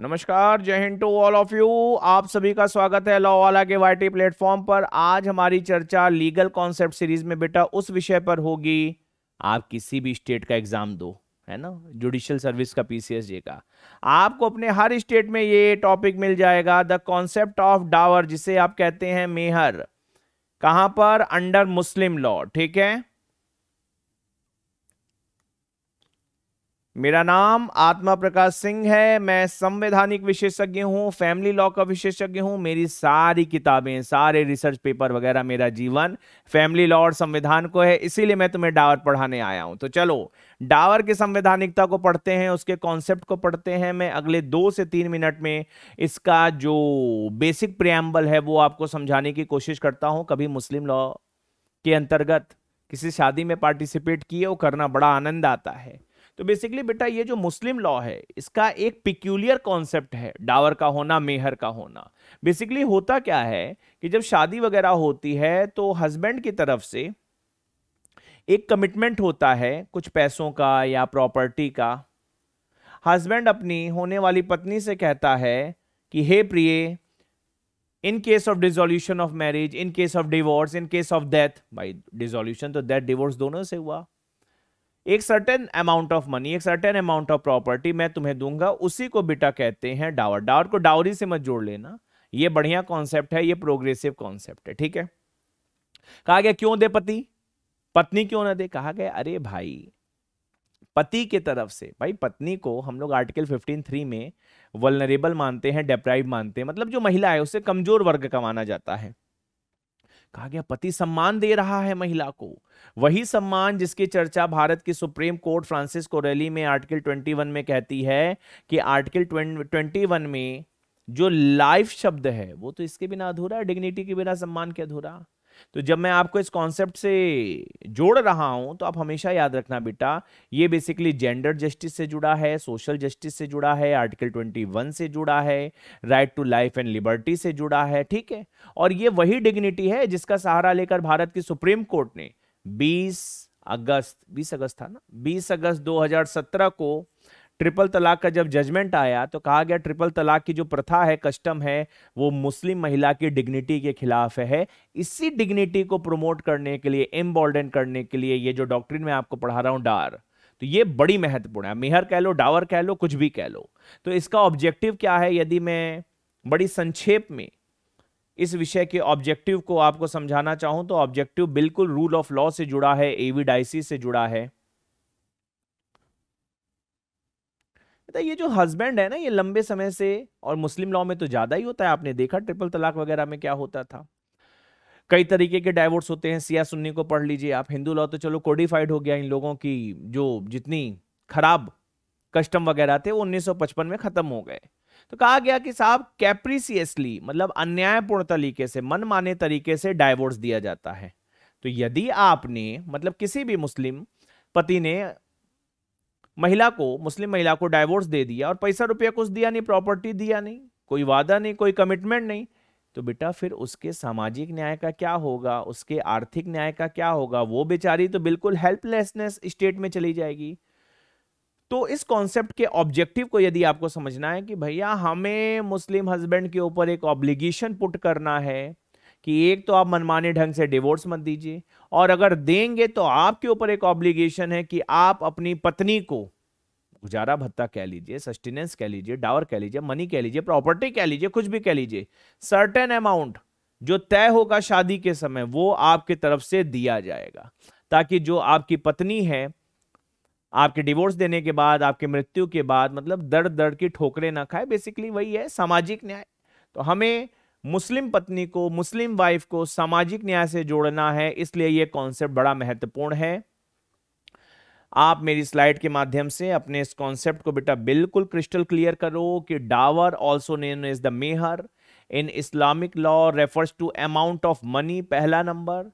नमस्कार जय हिंद टू ऑल ऑफ यू आप सभी का स्वागत है लॉ वाला के वाई प्लेटफॉर्म पर आज हमारी चर्चा लीगल कॉन्सेप्ट सीरीज में बेटा उस विषय पर होगी आप किसी भी स्टेट का एग्जाम दो है ना जुडिशियल सर्विस का पीसीएसजे का आपको अपने हर स्टेट में ये टॉपिक मिल जाएगा द कॉन्सेप्ट ऑफ डावर जिसे आप कहते हैं मेहर कहाँ पर अंडर मुस्लिम लॉ ठीक है मेरा नाम आत्मा प्रकाश सिंह है मैं संवैधानिक विशेषज्ञ हूँ फैमिली लॉ का विशेषज्ञ हूँ मेरी सारी किताबें सारे रिसर्च पेपर वगैरह मेरा जीवन फैमिली लॉ और संविधान को है इसीलिए मैं तुम्हें डावर पढ़ाने आया हूँ तो चलो डावर की संवैधानिकता को पढ़ते हैं उसके कॉन्सेप्ट को पढ़ते हैं मैं अगले दो से तीन मिनट में इसका जो बेसिक प्रियम्बल है वो आपको समझाने की कोशिश करता हूँ कभी मुस्लिम लॉ के अंतर्गत किसी शादी में पार्टिसिपेट किए वो करना बड़ा आनंद आता है तो बेसिकली बेटा ये जो मुस्लिम लॉ है इसका एक पिक्यूलियर कॉन्सेप्ट है डावर का होना मेहर का होना बेसिकली होता क्या है कि जब शादी वगैरह होती है तो हस्बैंड की तरफ से एक कमिटमेंट होता है कुछ पैसों का या प्रॉपर्टी का हस्बैंड अपनी होने वाली पत्नी से कहता है कि हे प्रिय in case of dissolution of marriage in case of divorce in case of death भाई डिजोल्यूशन तो डेथ डिवोर्स दोनों से हुआ एक सर्टेन अमाउंट ऑफ मनी एक सर्टेन अमाउंट ऑफ प्रॉपर्टी मैं तुम्हें दूंगा उसी को बेटा कहते हैं डावर डावर को डावरी से मत जोड़ लेना ये बढ़िया कॉन्सेप्ट है ये प्रोग्रेसिव कॉन्सेप्ट है ठीक है कहा गया क्यों दे पति पत्नी क्यों ना दे कहा गया अरे भाई पति के तरफ से भाई पत्नी को हम लोग आर्टिकल फिफ्टीन थ्री में वलनरेबल मानते हैं डेप्राइव मानते हैं मतलब जो महिला है उसे कमजोर वर्ग का माना जाता है कहा गया पति सम्मान दे रहा है महिला को वही सम्मान जिसकी चर्चा भारत की सुप्रीम कोर्ट फ्रांसिस कोरेली में आर्टिकल 21 में कहती है कि आर्टिकल 21 में जो लाइफ शब्द है वो तो इसके बिना अधूरा डिग्निटी के बिना सम्मान के अधूरा तो जब मैं आपको इस कॉन्सेप्ट से जोड़ रहा हूं तो आप हमेशा याद रखना बेटा ये बेसिकली जेंडर जस्टिस से जुड़ा है सोशल जस्टिस से जुड़ा है आर्टिकल 21 से जुड़ा है right to life and liberty से जुड़ा है ठीक है और ये वही डिग्निटी है जिसका सहारा लेकर भारत की सुप्रीम कोर्ट ने बीस अगस्त बीस अगस्त था ना बीस अगस्त दो को ट्रिपल तलाक का जब जजमेंट आया तो कहा गया ट्रिपल तलाक की जो प्रथा है कस्टम है वो मुस्लिम महिला की डिग्निटी के खिलाफ है इसी डिग्निटी को प्रमोट करने के लिए एम्बॉल्डन करने के लिए ये जो डॉक्ट्रिन में आपको पढ़ा रहा हूँ डार तो ये बड़ी महत्वपूर्ण है मेहर कह लो डावर कह लो कुछ भी कह लो तो इसका ऑब्जेक्टिव क्या है यदि मैं बड़ी संक्षेप में इस विषय के ऑब्जेक्टिव को आपको समझाना चाहूं तो ऑब्जेक्टिव बिल्कुल रूल ऑफ लॉ से जुड़ा है एवीडाइसी से जुड़ा है कहता तो है ये जो हस्बैंड है ना ये लंबे समय से और मुस्लिम लॉ में तो ज़्यादा ही होता है आपने देखा ट्रिपल तलाक वगैरह में क्या होता था कई तरीके के डाइवोर्स होते हैं सिया सुन्नी को पढ़ लीजिए आप हिंदू लॉ तो चलो कोडिफाइड हो गया इन लोगों की जो जितनी खराब कस्टम वगैरह थे वो 1955 में ख़त्म हो गए तो कहा गया कि साहब कैप्रीसियसली मतलब अन्यायपूर्ण तरीके से मनमाने तरीके से डाइवोर्स दिया जाता है तो यदि आपने मतलब किसी भी मुस्लिम पति ने महिला को मुस्लिम महिला को डायवोर्स दे दिया और पैसा रुपया कुछ दिया नहीं प्रॉपर्टी दिया नहीं कोई वादा नहीं कोई कमिटमेंट नहीं तो बेटा फिर उसके सामाजिक न्याय का क्या होगा उसके आर्थिक न्याय का क्या होगा वो बेचारी तो बिल्कुल हेल्पलेसनेस स्टेट में चली जाएगी तो इस कॉन्सेप्ट के ऑब्जेक्टिव को यदि आपको समझना है कि भैया हमें मुस्लिम हस्बैंड के ऊपर एक ऑब्लिगेशन पुट करना है कि एक तो आप मनमाने ढंग से डिवोर्स मत दीजिए और अगर देंगे तो आपके ऊपर एक ऑब्लिगेशन है कि आप अपनी पत्नी को गुजारा भत्ता कह लीजिए सस्टेनेंस कह लीजिए डावर कह लीजिए मनी कह लीजिए प्रॉपर्टी कह लीजिए कुछ भी कह लीजिए सर्टेन अमाउंट जो तय होगा शादी के समय वो आपकी तरफ से दिया जाएगा ताकि जो आपकी पत्नी है आपके डिवोर्स देने के बाद आपके मृत्यु के बाद मतलब दर्द दर्द की ठोकरें ना खाए बेसिकली वही है सामाजिक न्याय तो हमें मुस्लिम पत्नी को मुस्लिम वाइफ को सामाजिक न्याय से जोड़ना है इसलिए यह कॉन्सेप्ट बड़ा महत्वपूर्ण है आप मेरी स्लाइड के माध्यम से अपने इस कॉन्सेप्ट को बेटा बिल्कुल क्रिस्टल क्लियर करो कि डावर ऑल्सो ने is the mehr in Islamic law refers to amount of money पहला नंबर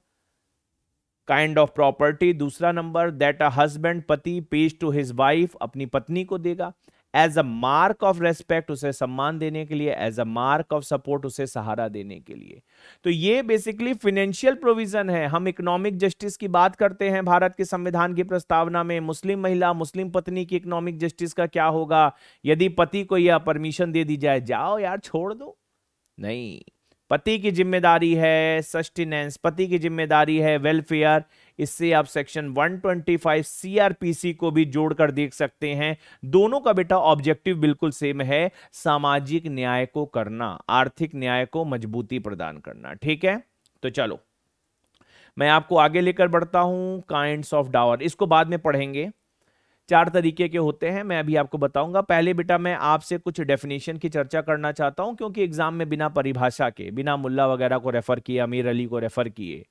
काइंड ऑफ प्रॉपर्टी दूसरा नंबर दैट अ हस्बैंड पति पेज टू हिज वाइफ अपनी पत्नी को देगा as a mark of respect उसे सम्मान देने के लिए as a mark of support उसे सहारा देने के लिए तो ये बेसिकली फिनेंशियल प्रोविजन है हम इकोनॉमिक जस्टिस की बात करते हैं भारत के संविधान की प्रस्तावना में मुस्लिम महिला मुस्लिम पत्नी की इकोनॉमिक जस्टिस का क्या होगा यदि पति को यह परमिशन दे दी जाए जाओ यार छोड़ दो नहीं पति की जिम्मेदारी है सस्टिनेंस पति की जिम्मेदारी है वेलफेयर इससे आप सेक्शन 125 सीआरपीसी को भी जोड़कर देख सकते हैं दोनों का बेटा ऑब्जेक्टिव बिल्कुल सेम है सामाजिक न्याय को करना आर्थिक न्याय को मजबूती प्रदान करना ठीक है तो चलो मैं आपको आगे लेकर बढ़ता हूं काइंड्स ऑफ डावर इसको बाद में पढ़ेंगे चार तरीके के होते हैं मैं अभी आपको बताऊंगा पहले बेटा मैं आपसे कुछ डेफिनेशन की चर्चा करना चाहता हूं क्योंकि एग्जाम में बिना परिभाषा के बिना मुल्ला वगैरह को रेफर किए अमीर अली को रेफर किए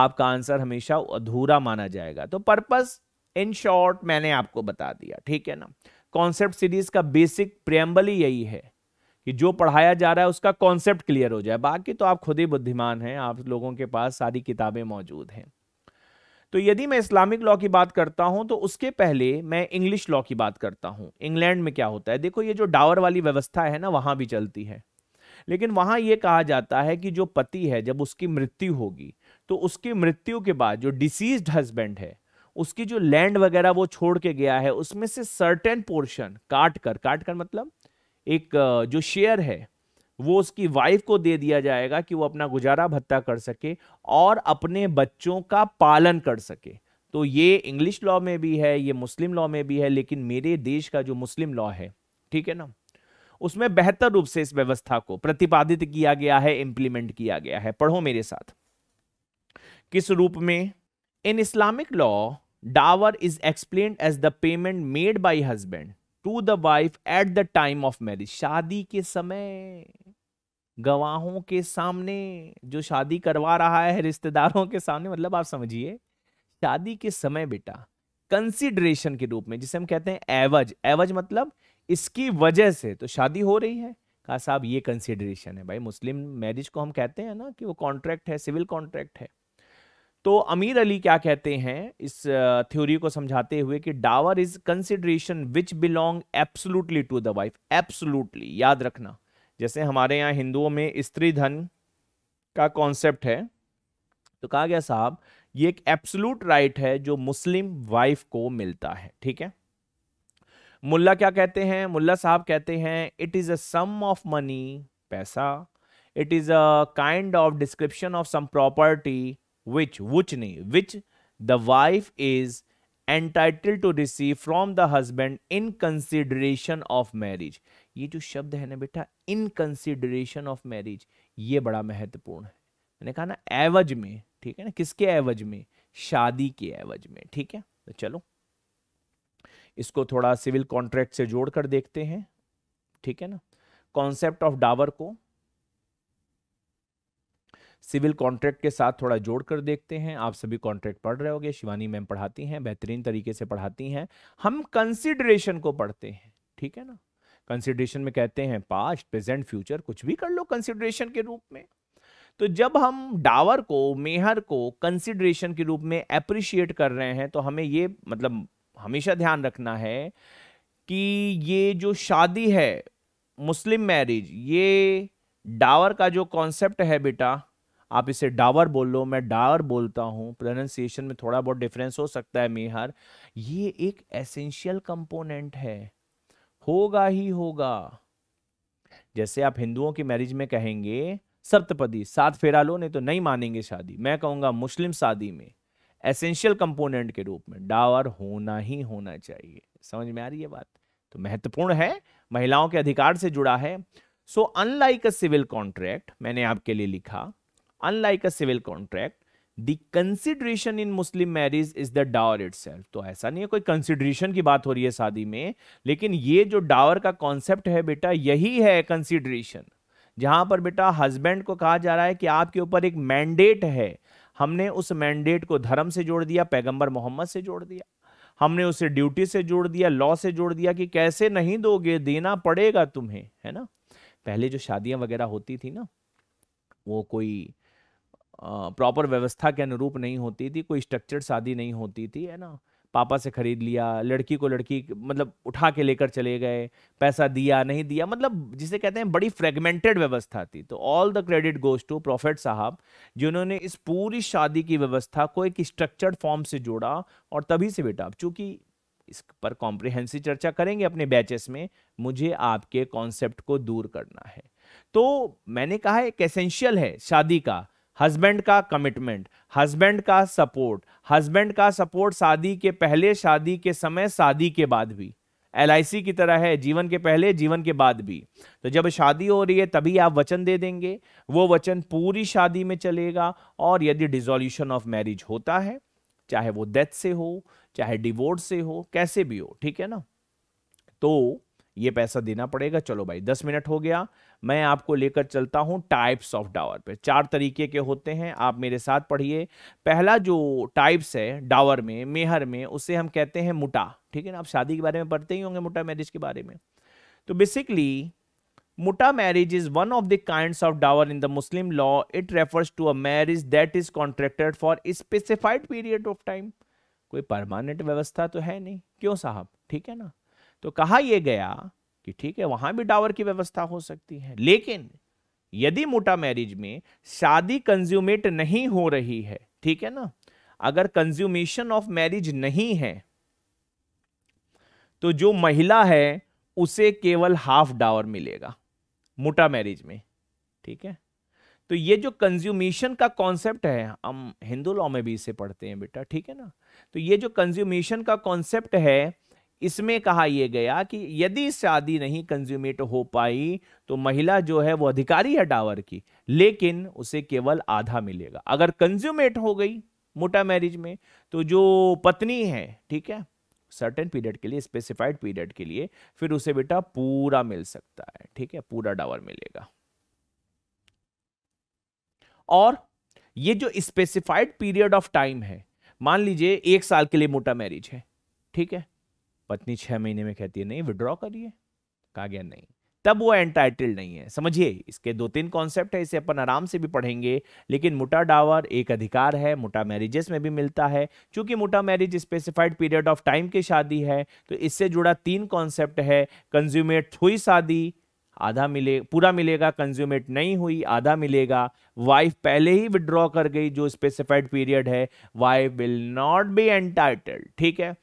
आपका आंसर हमेशा अधूरा माना जाएगा तो पर्पस इन शॉर्ट मैंने आपको बता दिया ठीक है ना कॉन्सेप्ट सीरीज का बेसिक प्रियम्बल ही यही है कि जो पढ़ाया जा रहा है उसका कॉन्सेप्ट क्लियर हो जाए बाकी तो आप खुद ही बुद्धिमान हैं आप लोगों के पास सारी किताबें मौजूद हैं तो यदि मैं इस्लामिक लॉ की बात करता हूं तो उसके पहले मैं इंग्लिश लॉ की बात करता हूं इंग्लैंड में क्या होता है देखो ये जो डावर वाली व्यवस्था है ना वहां भी चलती है लेकिन वहां यह कहा जाता है कि जो पति है जब उसकी मृत्यु होगी तो उसकी मृत्यु के बाद जो डिसीज्ड हस्बैंड है उसकी जो लैंड वगैरह वो छोड़ के गया है उसमें से सर्टेन पोर्शन काट कर काट कर मतलब एक जो शेयर है वो उसकी वाइफ को दे दिया जाएगा कि वो अपना गुजारा भत्ता कर सके और अपने बच्चों का पालन कर सके तो ये इंग्लिश लॉ में भी है ये मुस्लिम लॉ में भी है लेकिन मेरे देश का जो मुस्लिम लॉ है ठीक है ना उसमें बेहतर रूप से इस व्यवस्था को प्रतिपादित किया गया है इंप्लीमेंट किया गया है पढ़ो मेरे साथ किस रूप में in Islamic law dower is explain as the payment made by husband to the wife at the time of marriage शादी के समय गवाहों के सामने जो शादी करवा रहा है रिश्तेदारों के सामने मतलब आप समझिए शादी के समय बेटा कंसिडरेशन के रूप में जिसे हम कहते हैं एवज एवज मतलब इसकी वजह से तो शादी हो रही है कहा साहब ये कंसिडरेशन है भाई मुस्लिम मैरिज को हम कहते हैं ना कि वो कॉन्ट्रैक्ट है सिविल कॉन्ट्रैक्ट है तो अमीर अली क्या कहते हैं इस थ्योरी को समझाते हुए कि dower is consideration which belong absolutely to the wife absolutely याद रखना जैसे हमारे यहाँ हिंदुओं में स्त्री धन का कॉन्सेप्ट है तो कहा गया साहब ये एक एब्सोल्यूट राइट है जो मुस्लिम वाइफ को मिलता है ठीक है मुल्ला क्या कहते हैं मुल्ला साहब कहते हैं it is a sum of money पैसा it is a kind of description of some property which which नहीं which the wife is entitled to receive from the husband in consideration of marriage ये जो शब्द है ना बेटा in consideration of marriage ये बड़ा महत्वपूर्ण है मैंने कहा ना एवज में ठीक है ना किसके एवज में शादी के एवज में ठीक है तो चलो इसको थोड़ा सिविल कॉन्ट्रैक्ट से जोड़ कर देखते हैं ठीक है ना कॉन्सेप्ट ऑफ डावर को सिविल कॉन्ट्रैक्ट के साथ थोड़ा जोड़ कर देखते हैं आप सभी कॉन्ट्रैक्ट पढ़ रहे होगे शिवानी मैम पढ़ाती हैं बेहतरीन तरीके से पढ़ाती हैं हम कंसिडरेशन को पढ़ते हैं ठीक है ना कंसिडरेशन में कहते हैं पास्ट प्रेजेंट फ्यूचर कुछ भी कर लो कंसिडरेशन के रूप में तो जब हम डावर को मेहर को कंसिडरेशन के रूप में अप्रिशिएट कर रहे हैं तो हमें ये मतलब हमेशा ध्यान रखना है कि ये जो शादी है मुस्लिम मैरिज ये डावर का जो कॉन्सेप्ट है बेटा आप इसे डावर बोल लो मैं डावर बोलता हूँ प्रोनाउंसिएशन में थोड़ा बहुत डिफरेंस हो सकता है मेहर ये एक एसेंशियल कंपोनेंट है होगा ही होगा जैसे आप हिंदुओं की मैरिज में कहेंगे सप्तपदी सात फेरा लो नहीं तो नहीं मानेंगे शादी मैं कहूंगा मुस्लिम शादी में एसेंशियल कंपोनेंट के रूप में डावर होना ही होना चाहिए समझ में आ रही है बात तो महत्वपूर्ण है महिलाओं के अधिकार से जुड़ा है so unlike a civil contract मैंने आपके लिए लिखा unlike a civil contract consideration in Muslim marriage is the dower itself तो ऐसा नहीं है कोई कंसिडरेशन की बात हो रही है शादी में लेकिन ये जो डावर का कॉन्सेप्ट है बेटा यही है कंसिडरेशन जहां पर बेटा हस्बैंड को कहा जा रहा है कि आपके ऊपर एक मैंडेट है हमने उस मैंडेट को धर्म से जोड़ दिया पैगंबर मोहम्मद से जोड़ दिया हमने उसे ड्यूटी से जोड़ दिया लॉ से जोड़ दिया कि कैसे नहीं दोगे देना पड़ेगा तुम्हें है ना पहले जो शादियां वगैरह होती थी ना वो कोई प्रॉपर व्यवस्था के अनुरूप नहीं होती थी कोई स्ट्रक्चर्ड शादी नहीं होती थी है ना पापा से खरीद लिया लड़की को लड़की मतलब उठा के लेकर चले गए पैसा दिया नहीं दिया मतलब जिसे कहते हैं बड़ी फ्रेगमेंटेड व्यवस्था थी तो all the credit goes to prophet साहब जिन्होंने इस पूरी शादी की व्यवस्था को एक स्ट्रक्चर्ड फॉर्म से जोड़ा और तभी से बेटा चूंकि इस पर कॉम्प्रिहेंसिव चर्चा करेंगे अपने बैचेस में मुझे आपके कॉन्सेप्ट को दूर करना है तो मैंने कहा एक एसेंशियल है शादी का हस्बैंड का कमिटमेंट हस्बैंड का सपोर्ट हस्बैंड का सपोर्ट शादी के पहले शादी के समय शादी के बाद भी एल की तरह है जीवन के पहले जीवन के बाद भी तो जब शादी हो रही है तभी आप वचन दे देंगे वो वचन पूरी शादी में चलेगा और यदि डिजोल्यूशन ऑफ मैरिज होता है चाहे वो डेथ से हो चाहे डिवोर्स से हो कैसे भी हो ठीक है ना तो ये पैसा देना पड़ेगा चलो भाई दस मिनट हो गया मैं आपको लेकर चलता हूं टाइप्स ऑफ डावर पे चार तरीके के होते हैं आप मेरे साथ पढ़िए पहला जो टाइप्स है डावर में मेहर में उसे हम कहते हैं मुटा ठीक है ना आप शादी के बारे में पढ़ते ही होंगे मुटा मैरिज के बारे में तो बेसिकली मुटा marriage is one of the kind of dower in the Muslim law it refers to a marriage that is contracted for specified period of time कोई परमानेंट व्यवस्था तो है नहीं क्यों साहब ठीक है ना तो कहा यह गया कि ठीक है वहां भी डावर की व्यवस्था हो सकती है लेकिन यदि मोटा मैरिज में शादी कंज्यूमेट नहीं हो रही है ठीक है ना अगर कंज्यूमेशन ऑफ मैरिज नहीं है तो जो महिला है उसे केवल हाफ डावर मिलेगा मोटा मैरिज में ठीक है तो ये जो कंज्यूमेशन का कॉन्सेप्ट है हम हिंदू लॉ में भी इसे पढ़ते हैं बेटा ठीक है ना तो ये जो कंज्यूमेशन का कॉन्सेप्ट है इसमें कहा यह गया कि यदि शादी नहीं कंज्यूमेट हो पाई तो महिला जो है वो अधिकारी है डावर की लेकिन उसे केवल आधा मिलेगा अगर कंज्यूमेट हो गई मोटा मैरिज में तो जो पत्नी है ठीक है सर्टेन पीरियड के लिए स्पेसिफाइड पीरियड के लिए फिर उसे बेटा पूरा मिल सकता है ठीक है पूरा डावर मिलेगा और ये जो स्पेसिफाइड पीरियड ऑफ टाइम है मान लीजिए एक साल के लिए मोटा मैरिज है ठीक है पत्नी छह महीने में कहती है नहीं विड्रॉ करिए कहा गया नहीं तब वो एंटाइटल्ड नहीं है समझिए इसके दो तीन कॉन्सेप्ट है इसे अपन आराम से भी पढ़ेंगे लेकिन मुटा डावर एक अधिकार है मुटा मैरिजेस में भी मिलता है क्योंकि मुटा marriage specified period of time की शादी है तो इससे जुड़ा तीन कॉन्सेप्ट है कंज्यूमेट हुई शादी आधा मिले पूरा मिलेगा कंज्यूमेट नहीं हुई आधा मिलेगा वाइफ पहले ही विड्रॉ कर गई जो स्पेसिफाइड पीरियड है wife will not be entitled ठीक है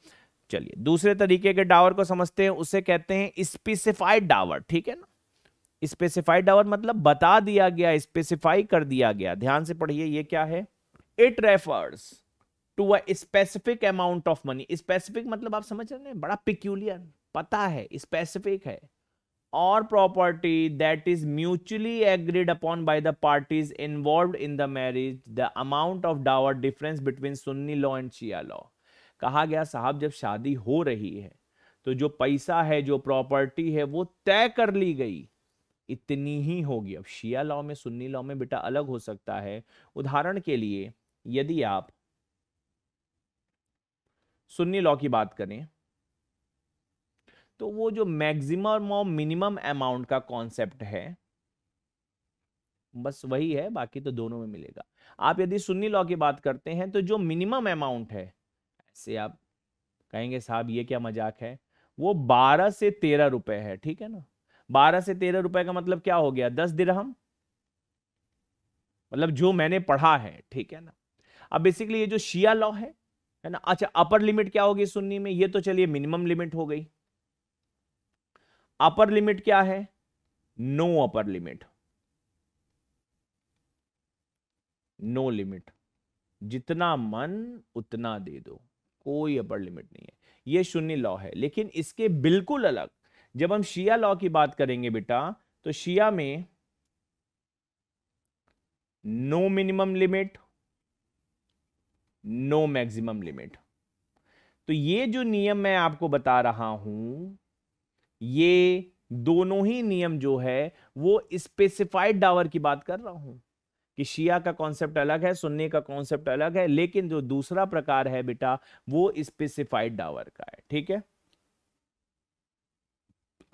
चलिए दूसरे तरीके के डावर को समझते हैं उसे कहते हैं स्पेसिफाइड डावर ठीक है ना स्पेसिफाइड डावर मतलब बता दिया गया स्पेसिफाई कर दिया गया ध्यान से पढ़िए ये क्या है it refers to a specific amount of money specific मतलब आप समझ रहे हैं बड़ा पिक्यूलियर पता है स्पेसिफिक है और property that is mutually agreed upon by the parties involve in the marriage the amount of dower difference between Sunni law and Shia law कहा गया साहब जब शादी हो रही है तो जो पैसा है जो प्रॉपर्टी है वो तय कर ली गई इतनी ही होगी अब शिया लॉ में सुन्नी लॉ में बेटा अलग हो सकता है उदाहरण के लिए यदि आप सुन्नी लॉ की बात करें तो वो जो मैक्सिमम और मिनिमम अमाउंट का कॉन्सेप्ट है बस वही है बाकी तो दोनों में मिलेगा आप यदि सुन्नी लॉ की बात करते हैं तो जो मिनिमम अमाउंट है ऐसे आप कहेंगे साहब ये क्या मजाक है वो बारह से तेरह रुपए है ठीक है ना बारह से तेरह रुपए का मतलब क्या हो गया दस दिरहम मतलब जो मैंने पढ़ा है ठीक है ना अब बेसिकली ये जो शिया लॉ है है ना अच्छा अपर लिमिट क्या होगी सुन्नी में ये तो चलिए मिनिमम लिमिट हो गई अपर लिमिट क्या है no upper limit no limit जितना मन उतना दे दो कोई अपर लिमिट नहीं है ये शून्य लॉ है लेकिन इसके बिल्कुल अलग जब हम शिया लॉ की बात करेंगे बेटा तो शिया में no minimum limit no maximum limit तो ये जो नियम मैं आपको बता रहा हूं ये दोनों ही नियम जो है वो स्पेसिफाइड डावर की बात कर रहा हूं कि शिया का कॉन्सेप्ट अलग है सुन्नी का कॉन्सेप्ट अलग है लेकिन जो दूसरा प्रकार है बेटा वो स्पेसिफाइड डावर का है ठीक है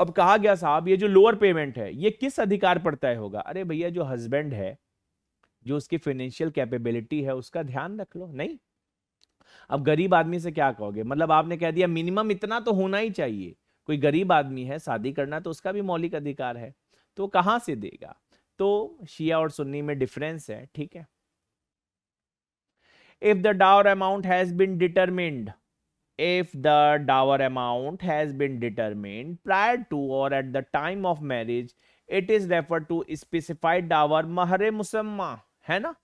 अब कहा गया साहब ये जो लोअर पेमेंट है ये किस अधिकार पर तय होगा अरे भैया जो हस्बैंड है जो उसकी फाइनेंशियल कैपेबिलिटी है उसका ध्यान रख लो नहीं अब गरीब आदमी से क्या कहोगे मतलब आपने कह दिया मिनिमम इतना तो होना ही चाहिए कोई गरीब आदमी है शादी करना तो उसका भी मौलिक अधिकार है तो कहां से देगा तो शिया और सुन्नी में डिफरेंस है ठीक है if the dower amount has been determined if the dower amount has been determined prior to और at the time of marriage it is refer to specified dower महरे मुसम्मा है ना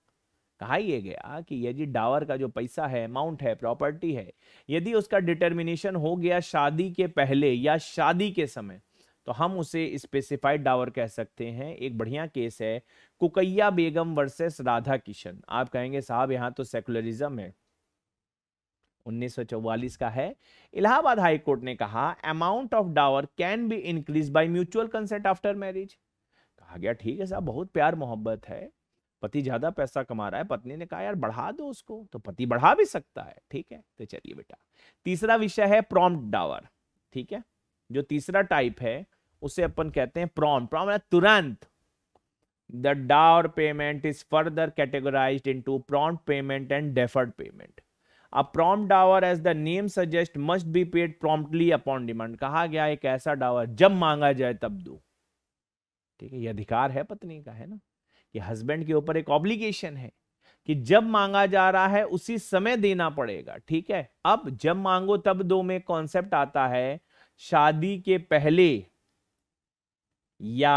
कहा ये गया कि ये जी डावर का जो पैसा है अमाउंट है प्रॉपर्टी है यदि उसका डिटर्मिनेशन हो गया शादी के पहले या शादी के समय तो हम उसे स्पेसिफाइड डावर कह सकते हैं एक बढ़िया केस है कुकैया बेगम वर्सेस राधा किशन आप कहेंगे साहब यहाँ तो सेकुलरिज्म है 1944 का है इलाहाबाद हाई कोर्ट ने कहा amount of dower can be increase by mutual consent after marriage कहा गया ठीक है साहब बहुत प्यार मोहब्बत है पति ज्यादा पैसा कमा रहा है पत्नी ने कहा यार बढ़ा दो उसको तो पति बढ़ा भी सकता है ठीक है तो चलिए बेटा तीसरा विषय है प्रॉम्प्ट डावर ठीक है जो तीसरा टाइप है उसे अपन कहते हैं प्रॉन प्रॉन मतलब तुरंत the dower payment is further categorize into prompt payment and deferred payment a prompt dower as the name suggest must be paid promptly upon demand कहा गया एक ऐसा डावर जब मांगा जाए तब दो ठीक है ये अधिकार है पत्नी का है ना कि हस्बैंड के ऊपर एक ऑब्लिगेशन है कि जब मांगा जा रहा है उसी समय देना पड़ेगा ठीक है अब जब मांगो तब दो में कॉन्सेप्ट आता है शादी के पहले या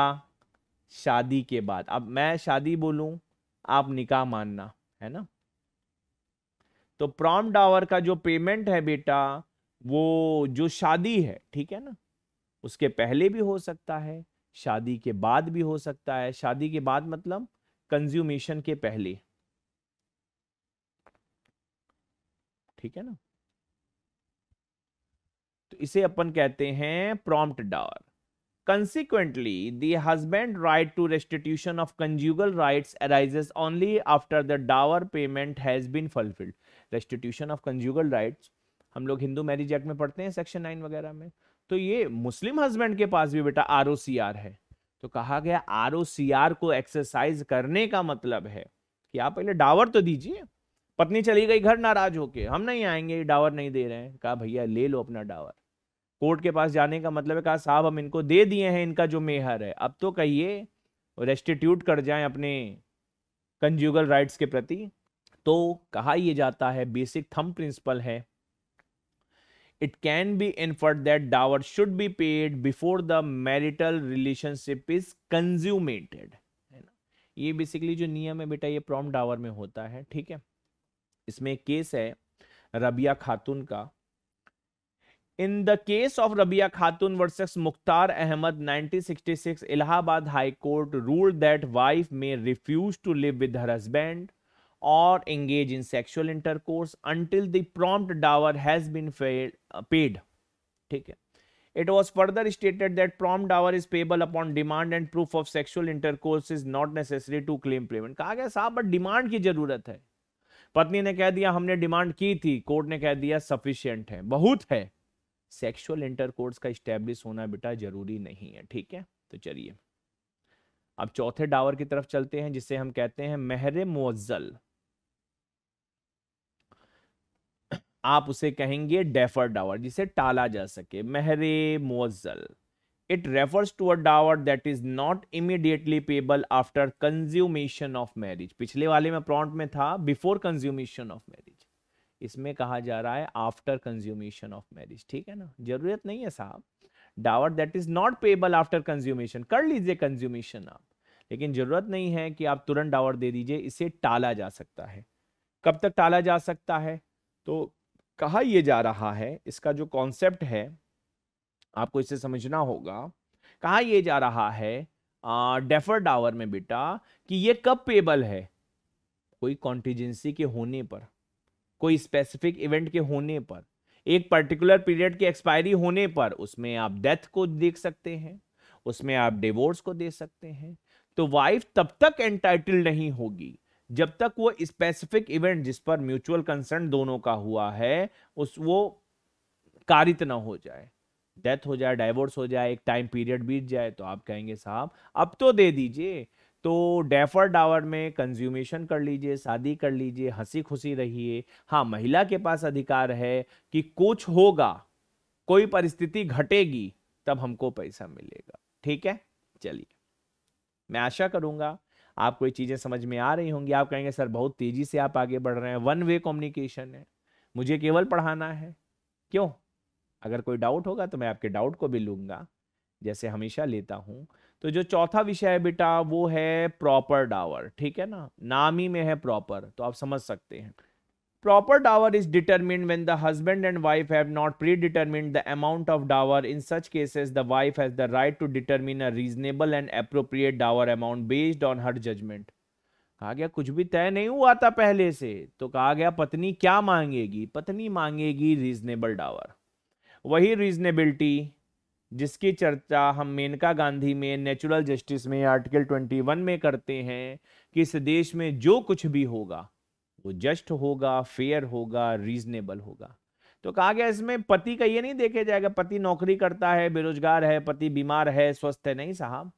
शादी के बाद अब मैं शादी बोलूं आप निकाह मानना है ना तो प्रॉम डावर का जो पेमेंट है बेटा वो जो शादी है ठीक है ना उसके पहले भी हो सकता है शादी के बाद भी हो सकता है शादी के बाद मतलब कंज्यूमेशन के पहले ठीक है ना तो इसे अपन कहते हैं prompt dower Consequently, the husband right to restitution of conjugal rights arises only after the dower payment has been fulfilled. Restitution of conjugal rights हम लोग हिंदू मैरिज एक्ट में पढ़ते हैं सेक्शन नाइन वगैरह में तो ये मुस्लिम हस्बैंड के पास भी बेटा आर है तो कहा गया आर को एक्सरसाइज करने का मतलब है कि आप पहले डावर तो दीजिए पत्नी चली गई घर नाराज होके हम नहीं आएंगे डावर नहीं दे रहे हैं कहा भैया ले लो अपना डावर कोर्ट के पास जाने का मतलब है कहा साहब हम इनको दे दिए हैं इनका जो मेहर है अब तो कहिए रेस्टिट्यूट कर जाएं अपने कंज्यूगल राइट्स के प्रति तो कहा यह जाता है बेसिक थम प्रिंसिपल है it can be inferred that dower should be paid before the marital relationship is consummated है ना ये बेसिकली जो नियम है बेटा ये प्रॉम डावर में होता है ठीक है इसमें केस है रबिया खातून का in the case of Rabia Khatoon versus Mukhtar Ahmed 1966 Allahabad high court rule that wife may refuse to live with her husband और engage in sexual intercourse until the prompt dower has been paid ठीक है it was further stated that prompt dower is payable upon demand and proof of sexual intercourse is not necessary to claim payment कहा गया साहब but demand की जरूरत है पत्नी ने कह दिया हमने डिमांड की थी कोर्ट ने कह दिया सफिशियंट है बहुत है सेक्सुअल इंटरकोर्स का इस्टेब्लिश होना बेटा जरूरी नहीं है ठीक है तो चलिए अब चौथे डावर की तरफ चलते हैं जिसे हम कहते हैं मेहर मुजल आप उसे कहेंगे डेफर डावर जिसे टाला जा सके मेहरे मुजल it refers to a dower that is not immediately payable after consummation of marriage पिछले वाले में प्रॉन्ट में था बिफोर कंज्यूमेशन ऑफ मैरिज इसमें कहा जा रहा है आफ्टर कंज्यूमेशन ऑफ मैरिज ठीक है ना जरूरत नहीं है साहब dower that is not payable after consummation कर लीजिए कंज्यूमेशन आप लेकिन जरूरत नहीं है कि आप तुरंत डावर दे दीजिए इसे टाला जा सकता है कब तक टाला जा सकता है तो कहा यह जा रहा है इसका जो कॉन्सेप्ट है आपको इसे समझना होगा कहा यह जा रहा है डेफर डावर में बेटा कि यह कब पेबल है कोई कॉन्टीजेंसी के होने पर कोई स्पेसिफिक इवेंट के होने पर एक पर्टिकुलर पीरियड की एक्सपायरी होने पर उसमें आप डेथ को देख सकते हैं उसमें आप डिवोर्स को दे सकते हैं तो वाइफ तब तक एंटाइटल नहीं होगी जब तक वो स्पेसिफिक इवेंट जिस पर म्यूचुअल कंसर्न दोनों का हुआ है उस वो कारित ना हो जाए डेथ हो जाए डाइवोर्स हो जाए एक टाइम पीरियड बीत जाए तो आप कहेंगे साहब अब तो दे दीजिए तो डेफर डावर में कंज्यूमेशन कर लीजिए शादी कर लीजिए हंसी खुशी रहिए हाँ महिला के पास अधिकार है कि कुछ होगा कोई परिस्थिति घटेगी तब हमको पैसा मिलेगा ठीक है चलिए मैं आशा करूंगा आपको ये चीज़ें समझ में आ रही होंगी आप कहेंगे सर बहुत तेज़ी से आप आगे बढ़ रहे हैं वन वे कम्युनिकेशन है मुझे केवल पढ़ाना है क्यों अगर कोई डाउट होगा तो मैं आपके डाउट को भी लूंगा जैसे हमेशा लेता हूं तो जो चौथा विषय है बेटा वो है प्रॉपर डावर ठीक है ना नाम ही में है प्रॉपर तो आप समझ सकते हैं proper dower is determine when the husband and wife have not predetermine the amount of dower in such cases the wife has the right to determine a reasonable and appropriate dower amount based on her judgement कहा गया कुछ भी तय नहीं हुआ था पहले से तो कहा गया पत्नी क्या मांगेगी पत्नी मांगेगी रीजनेबल डावर वही रीजनेबिलिटी जिसकी चर्चा हम मेनका गांधी में नेचुरल जस्टिस में आर्टिकल 21 में करते हैं कि इस देश में जो कुछ भी होगा वो जस्ट होगा फेयर होगा रीजनेबल होगा तो कहा गया इसमें पति का ये नहीं देखे जाएगा पति नौकरी करता है बेरोजगार है पति बीमार है स्वस्थ है नहीं साहब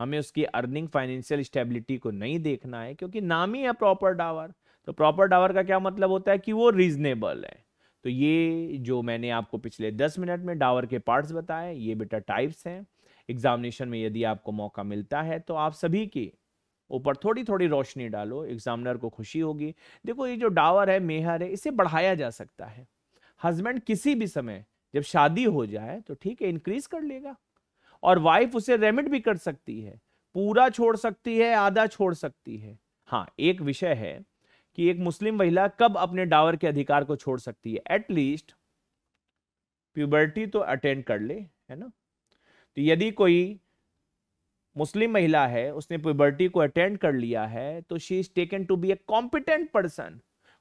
हमें उसकी अर्निंग फाइनेंशियल स्टेबिलिटी को नहीं देखना है क्योंकि नाम ही है प्रॉपर डावर तो प्रॉपर डावर का क्या मतलब होता है कि वो रीजनेबल है तो ये जो मैंने आपको पिछले दस मिनट में डावर के पार्ट्स बताए ये बेटा टाइप्स हैं एग्जामिनेशन में यदि आपको मौका मिलता है तो आप सभी के ऊपर थोड़ी थोड़ी रोशनी डालो एग्जामिनर को खुशी होगी देखो ये जो डावर है मेहर है इसे बढ़ाया जा सकता है हस्बैंड किसी भी समय जब शादी हो जाए तो ठीक है इंक्रीज कर लेगा और वाइफ उसे रेमिट भी कर सकती है पूरा छोड़ सकती है आधा छोड़ सकती है हाँ एक विषय है कि एक मुस्लिम महिला कब अपने डावर के अधिकार को छोड़ सकती है एटलीस्ट प्यूबर्टी तो अटेंड कर ले है ना तो यदि कोई मुस्लिम महिला है उसने प्यूबर्टी को अटेंड कर लिया है तो she is taken to be a competent person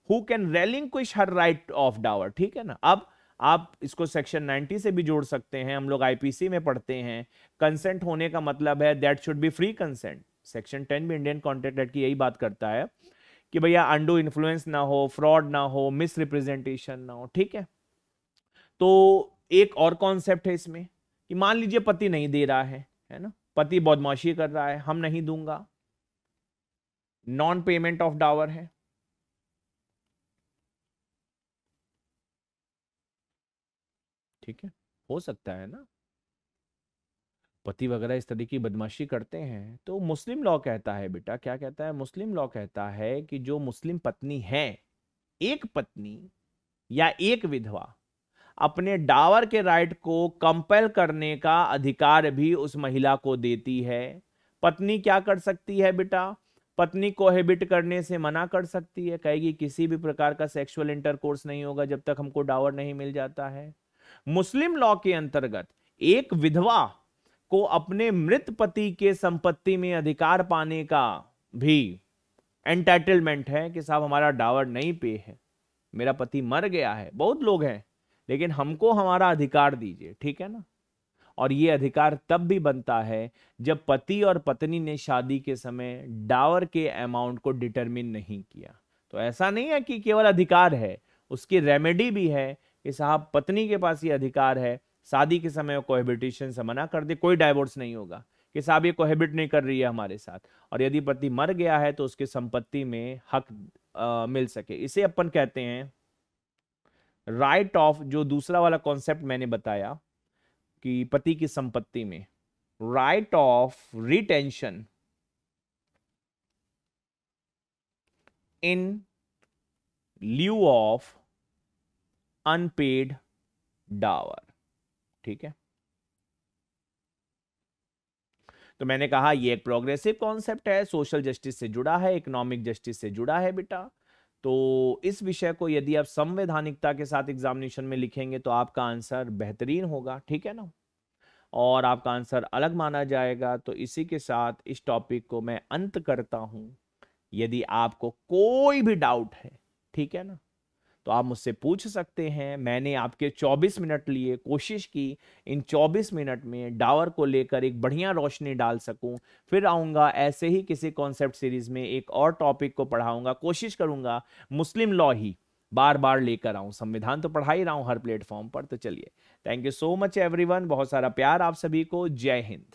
who can relinquish her right of dower ठीक है ना अब आप इसको सेक्शन 90 से भी जोड़ सकते हैं हम लोग आईपीसी में पढ़ते हैं कंसेंट होने का मतलब है that should be free consent section 10 भी इंडियन कॉन्ट्रैक्ट एक्ट की यही बात करता है कि भैया अंडो इन्फ्लुएंस ना हो फ्रॉड ना हो मिस रिप्रेजेंटेशन ना हो ठीक है तो एक और कॉन्सेप्ट है इसमें कि मान लीजिए पति नहीं दे रहा है है ना पति बदमाशी कर रहा है हम नहीं दूंगा नॉन पेमेंट ऑफ डावर है ठीक है हो सकता है ना पति वगैरह इस तरह की बदमाशी करते हैं तो मुस्लिम लॉ कहता है बेटा क्या कहता है मुस्लिम लॉ कहता है कि जो मुस्लिम पत्नी है एक पत्नी या एक विधवा अपने डावर के राइट को कंपेल करने का अधिकार भी उस महिला को देती है पत्नी क्या कर सकती है बेटा पत्नी को हेबिट करने से मना कर सकती है कहेगी किसी भी प्रकार का सेक्सुअल इंटरकोर्स नहीं होगा जब तक हमको डावर नहीं मिल जाता है मुस्लिम लॉ के अंतर्गत एक विधवा को अपने मृत पति के संपत्ति में अधिकार पाने का भी एंटाइटलमेंट है कि साहब हमारा डावर नहीं पे है मेरा पति मर गया है बहुत लोग हैं लेकिन हमको हमारा अधिकार दीजिए ठीक है ना और ये अधिकार तब भी बनता है जब पति और पत्नी ने शादी के समय डावर के अमाउंट को डिटरमिन नहीं किया तो ऐसा नहीं है कि केवल अधिकार है उसकी रेमेडी भी है कि साहब पत्नी के पास ये अधिकार है शादी के समय कोहेबिटेशन से मना कर दे कोई डाइवोर्स नहीं होगा कि साहब ये कोहेबिट नहीं कर रही है हमारे साथ और यदि पति मर गया है तो उसके संपत्ति में हक आ, मिल सके इसे अपन कहते हैं राइट ऑफ जो दूसरा वाला कॉन्सेप्ट मैंने बताया कि पति की संपत्ति में right of retention in lieu of unpaid dower ठीक है तो मैंने कहा ये एक प्रोग्रेसिव कॉन्सेप्ट है सोशल जस्टिस से जुड़ा है इकोनॉमिक जस्टिस से जुड़ा है बेटा तो इस विषय को यदि आप संवैधानिकता के साथ एग्जामिनेशन में लिखेंगे तो आपका आंसर बेहतरीन होगा ठीक है ना और आपका आंसर अलग माना जाएगा तो इसी के साथ इस टॉपिक को मैं अंत करता हूं यदि आपको कोई भी डाउट है ठीक है ना तो आप मुझसे पूछ सकते हैं मैंने आपके 24 मिनट लिए कोशिश की इन 24 मिनट में डावर को लेकर एक बढ़िया रोशनी डाल सकूं फिर आऊँगा ऐसे ही किसी कॉन्सेप्ट सीरीज में एक और टॉपिक को पढ़ाऊँगा कोशिश करूँगा मुस्लिम लॉ ही बार बार लेकर आऊँ संविधान तो पढ़ा ही रहा हूँ हर प्लेटफॉर्म पर तो चलिए thank you so much every बहुत सारा प्यार आप सभी को जय हिंद